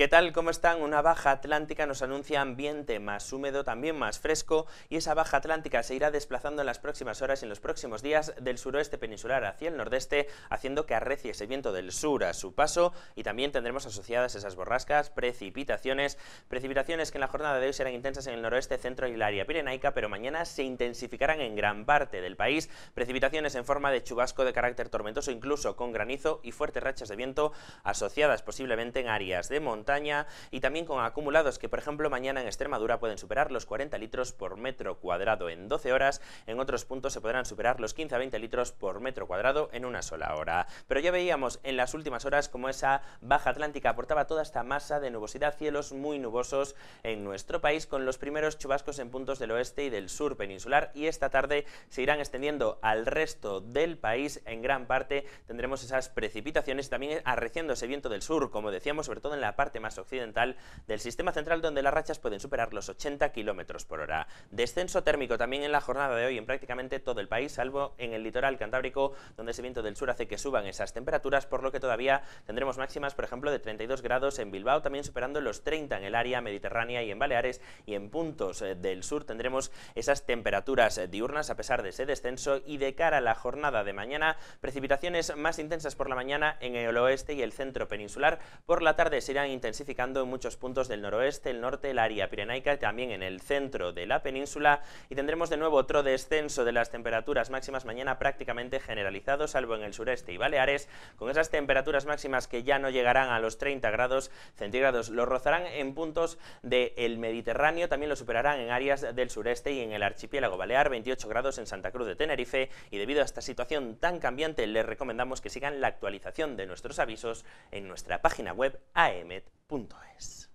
¿Qué tal? ¿Cómo están? Una baja atlántica nos anuncia ambiente más húmedo, también más fresco, y esa baja atlántica se irá desplazando en las próximas horas y en los próximos días del suroeste peninsular hacia el nordeste, haciendo que arrecie ese viento del sur a su paso, y también tendremos asociadas esas borrascas, precipitaciones, precipitaciones que en la jornada de hoy serán intensas en el noroeste, centro y el área pirenaica, pero mañana se intensificarán en gran parte del país, precipitaciones en forma de chubasco de carácter tormentoso, incluso con granizo y fuertes rachas de viento asociadas posiblemente en áreas de montaña, y también con acumulados que, por ejemplo, mañana en Extremadura pueden superar los 40 litros por metro cuadrado en 12 horas, en otros puntos se podrán superar los 15 a 20 litros por metro cuadrado en una sola hora. Pero ya veíamos en las últimas horas cómo esa baja atlántica aportaba toda esta masa de nubosidad, cielos muy nubosos en nuestro país con los primeros chubascos en puntos del oeste y del sur peninsular y esta tarde se irán extendiendo al resto del país. En gran parte tendremos esas precipitaciones también arreciando ese viento del sur, como decíamos, sobre todo en la parte más occidental del sistema central donde las rachas pueden superar los 80 km por hora. Descenso térmico también en la jornada de hoy en prácticamente todo el país, salvo en el litoral cantábrico donde ese viento del sur hace que suban esas temperaturas, por lo que todavía tendremos máximas, por ejemplo, de 32 grados en Bilbao, también superando los 30 en el área mediterránea y en Baleares y en puntos eh, del sur tendremos esas temperaturas eh, diurnas a pesar de ese descenso y de cara a la jornada de mañana, precipitaciones más intensas por la mañana en el oeste y el centro peninsular, por la tarde serán intensas intensificando en muchos puntos del noroeste, el norte, el área pirenaica, también en el centro de la península y tendremos de nuevo otro descenso de las temperaturas máximas mañana prácticamente generalizado, salvo en el sureste y Baleares, con esas temperaturas máximas que ya no llegarán a los 30 grados centígrados, lo rozarán en puntos del Mediterráneo, también lo superarán en áreas del sureste y en el archipiélago Balear, 28 grados en Santa Cruz de Tenerife y debido a esta situación tan cambiante les recomendamos que sigan la actualización de nuestros avisos en nuestra página web aemet.com. E Punto es.